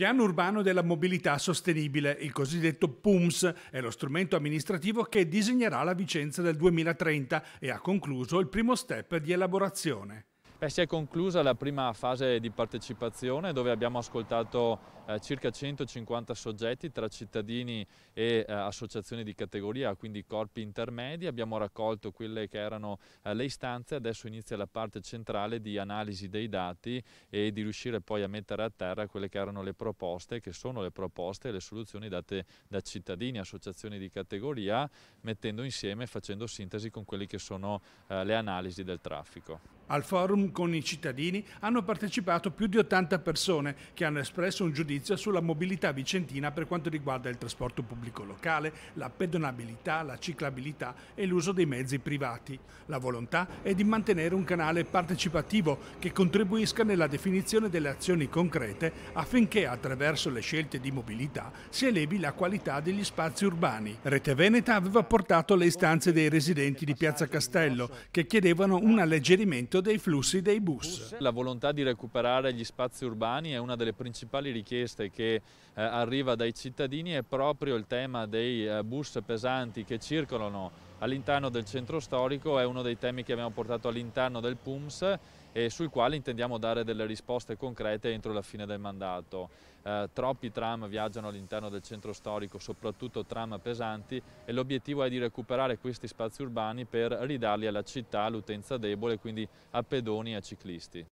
Piano urbano della mobilità sostenibile, il cosiddetto PUMS, è lo strumento amministrativo che disegnerà la Vicenza del 2030 e ha concluso il primo step di elaborazione. Beh, si è conclusa la prima fase di partecipazione dove abbiamo ascoltato eh, circa 150 soggetti tra cittadini e eh, associazioni di categoria, quindi corpi intermedi. Abbiamo raccolto quelle che erano eh, le istanze, adesso inizia la parte centrale di analisi dei dati e di riuscire poi a mettere a terra quelle che erano le proposte, che sono le proposte e le soluzioni date da cittadini, e associazioni di categoria, mettendo insieme e facendo sintesi con quelle che sono eh, le analisi del traffico. Al forum con i cittadini hanno partecipato più di 80 persone che hanno espresso un giudizio sulla mobilità vicentina per quanto riguarda il trasporto pubblico locale, la pedonabilità, la ciclabilità e l'uso dei mezzi privati. La volontà è di mantenere un canale partecipativo che contribuisca nella definizione delle azioni concrete affinché attraverso le scelte di mobilità si elevi la qualità degli spazi urbani. Rete Veneta aveva portato le istanze dei residenti di Piazza Castello che chiedevano un alleggerimento aumento dei flussi dei bus. La volontà di recuperare gli spazi urbani è una delle principali richieste che eh, arriva dai cittadini è proprio il tema dei eh, bus pesanti che circolano all'interno del centro storico è uno dei temi che abbiamo portato all'interno del PUMS e sul quale intendiamo dare delle risposte concrete entro la fine del mandato. Eh, troppi tram viaggiano all'interno del centro storico, soprattutto tram pesanti e l'obiettivo è di recuperare questi spazi urbani per ridarli alla città, all'utenza debole, quindi a pedoni e a ciclisti.